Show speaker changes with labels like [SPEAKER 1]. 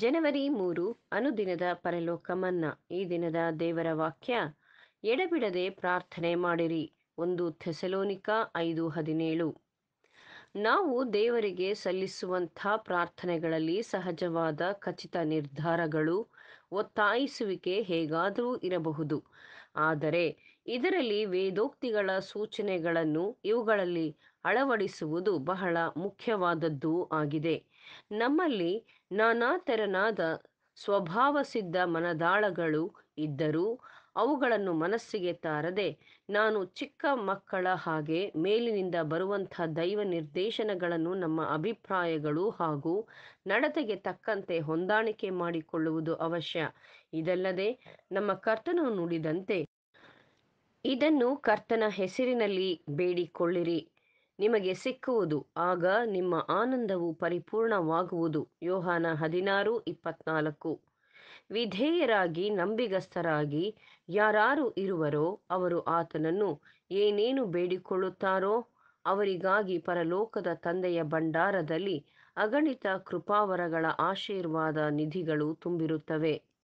[SPEAKER 1] ಜನವರಿ ಮೂರು ಅನುದಿನದ ಪರಲೋಕ ಈ ದಿನದ ದೇವರ ವಾಕ್ಯ ಎಡಬಿಡದೆ ಪ್ರಾರ್ಥನೆ ಮಾಡಿರಿ ಒಂದು ಥೆಸಲೋನಿಕ ಐದು ಹದಿನೇಳು ನಾವು ದೇವರಿಗೆ ಸಲ್ಲಿಸುವಂಥ ಪ್ರಾರ್ಥನೆಗಳಲ್ಲಿ ಸಹಜವಾದ ಖಚಿತ ನಿರ್ಧಾರಗಳು ಒತ್ತಾಯಿಸುವಿಕೆ ಹೇಗಾದರೂ ಇರಬಹುದು ಆದರೆ ಇದರಲ್ಲಿ ವೇದೋಕ್ತಿಗಳ ಸೂಚನೆಗಳನ್ನು ಇವುಗಳಲ್ಲಿ ಅಳವಡಿಸುವುದು ಬಹಳ ಮುಖ್ಯವಾದದ್ದು ಆಗಿದೆ ನಮ್ಮಲ್ಲಿ ನಾನಾ ತೆರನಾದ ಸ್ವಭಾವಸಿದ್ಧ ಮನದಾಳಗಳು ಇದ್ದರೂ ಅವುಗಳನ್ನು ಮನಸ್ಸಿಗೆ ತಾರದೆ ನಾನು ಚಿಕ್ಕ ಮಕ್ಕಳ ಹಾಗೆ ಮೇಲಿನಿಂದ ಬರುವಂಥ ದೈವ ನಿರ್ದೇಶನಗಳನ್ನು ನಮ್ಮ ಅಭಿಪ್ರಾಯಗಳು ಹಾಗೂ ನಡತೆಗೆ ತಕ್ಕಂತೆ ಹೊಂದಾಣಿಕೆ ಮಾಡಿಕೊಳ್ಳುವುದು ಅವಶ್ಯ ಇದಲ್ಲದೆ ನಮ್ಮ ಕರ್ತನು ನುಡಿದಂತೆ ಇದನ್ನು ಕರ್ತನ ಹೆಸರಿನಲ್ಲಿ ಬೇಡಿಕೊಳ್ಳಿರಿ ನಿಮಗೆ ಸಿಕ್ಕುವುದು ಆಗ ನಿಮ್ಮ ಆನಂದವು ಪರಿಪೂರ್ಣವಾಗುವುದು ಯೋಹಾನ ಹದಿನಾರು ಇಪ್ಪತ್ನಾಲ್ಕು ವಿಧೇಯರಾಗಿ ನಂಬಿಗಸ್ತರಾಗಿ ಯಾರಾರು ಇರುವರೋ ಅವರು ಆತನನ್ನು ಏನೇನು ಬೇಡಿಕೊಳ್ಳುತ್ತಾರೋ ಅವರಿಗಾಗಿ ಪರಲೋಕದ ತಂದೆಯ ಭಂಡಾರದಲ್ಲಿ ಅಗಣಿತ ಕೃಪಾವರಗಳ ಆಶೀರ್ವಾದ ನಿಧಿಗಳು ತುಂಬಿರುತ್ತವೆ